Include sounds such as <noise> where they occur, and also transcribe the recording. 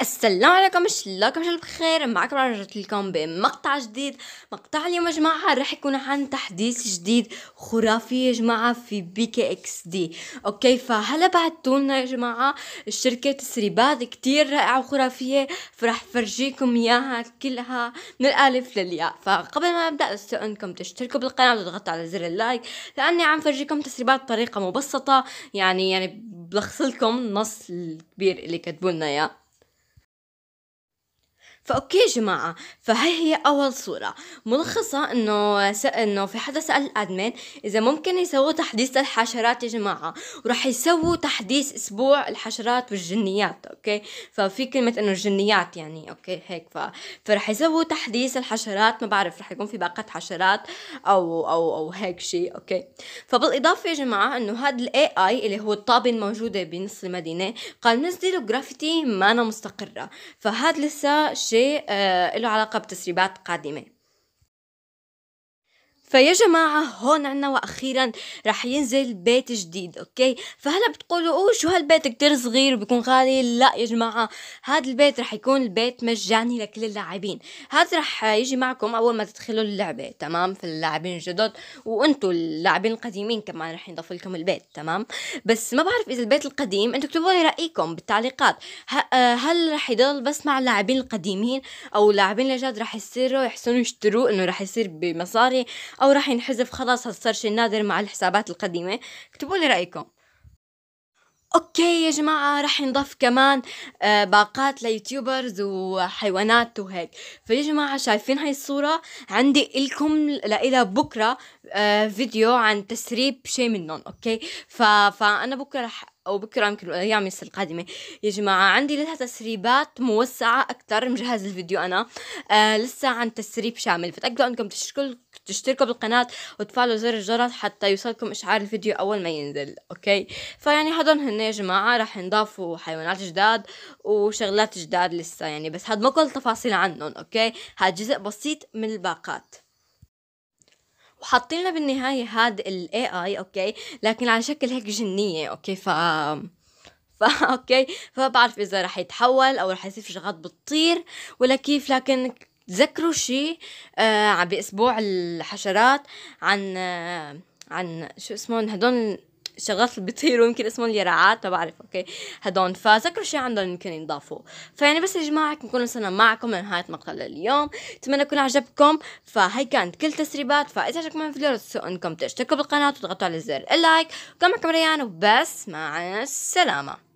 السلام عليكم شلاكم شل بخير معكم رجعت لكم بمقطع جديد مقطع اليوم يا جماعة رح يكون عن تحديث جديد خرافي يا جماعة في بي كي اكس دي اوكي فهلا بعتولنا يا جماعة الشركة تسريبات كتير رائعة وخرافية فرح فرجيكم اياها كلها من الالف للياء فقبل ما نبدأ بستحق انكم تشتركوا بالقناة وتضغطوا على زر اللايك لاني عم فرجيكم تسريبات بطريقة مبسطة يعني يعني بلخص لكم النص الكبير اللي كتبوا لنا اياه فأوكي يا جماعة فهي هي أول صورة ملخصة إنه س... إنه في حدا سأل الأدمن إذا ممكن يسووا تحديث للحشرات يا جماعة وراح يسووا تحديث أسبوع الحشرات والجنيات أوكي ففي كلمة إنه الجنيات يعني أوكي هيك ف... فراح يسووا تحديث الحشرات ما بعرف راح يكون في باقة حشرات أو أو أو هيك شيء أوكي فبالإضافة يا جماعة إنه هذا الاي اي اللي هو الطابة الموجودة بنص المدينة قال نزلوا جرافيتي ما أنا مستقرة فهذا لسه شيء آه، له علاقه بتسريبات قادمه فيا جماعة هون عنا وأخيرا رح ينزل بيت جديد أوكي فهلا بتقولوا أوه شو هالبيت كتير صغير وبيكون غالي لا يا جماعة هذا البيت رح يكون البيت مجاني لكل اللاعبين هذا رح يجي معكم أول ما تدخلوا اللعبة تمام في اللاعبين الجدد وأنتوا اللاعبين القديمين كمان رح ينضاف لكم البيت تمام بس ما بعرف إذا البيت القديم أنتوا اكتبوا لي رأيكم بالتعليقات آه، هل رح يضل بس مع اللاعبين القديمين أو اللاعبين الجدد رح يصيروا يحسنوا يشتروه إنه رح يصير بمصاري او راح ينحذف خلاص هالسيرش النادر مع الحسابات القديمه اكتبوا لي رايكم اوكي يا جماعه رح نضيف كمان آه، باقات ليوتيوبرز وحيوانات وهيك فيا جماعه شايفين هاي الصوره عندي لكم لإلى بكره آه، فيديو عن تسريب شيء منهم اوكي فانا بكره رح او بكره يمكن الايام القادمه يا جماعه عندي لها تسريبات موسعه اكثر مجهز الفيديو انا آه لسه عن تسريب شامل فتاكدوا انكم تشتركوا تشتركوا بالقناه وتفعلوا زر الجرس حتى يوصلكم اشعار الفيديو اول ما ينزل اوكي فيعني هدول هن يا جماعه رح ينضافوا حيوانات جداد وشغلات جداد لسه يعني بس هاد ما كل تفاصيل عنهم اوكي هاد جزء بسيط من الباقات وحاطين لنا بالنهايه هاد الاي اي اوكي لكن على شكل هيك جنيه اوكي ف <laughs> فا اوكي فما بعرف اذا رح يتحول او رح يصير في شغلات بتطير ولا كيف لكن تذكروا شيء آه باسبوع الحشرات عن آه عن شو اسمهم هدول شغلات اللي ويمكن يمكن اسمهم اليرعات ما بعرف اوكي هدول فذكروا شيء عندهم يمكن ينضافوا فيعني بس يا جماعه نكون وصلنا معكم لنهايه مقطع اليوم اتمنى يكون عجبكم فهي كانت كل تسريبات فاذا عجبكم الفيديو لا تنسوا انكم تشتركوا بالقناه وتضغطوا على زر اللايك وكان معكم ريان يعني، وبس مع السلامه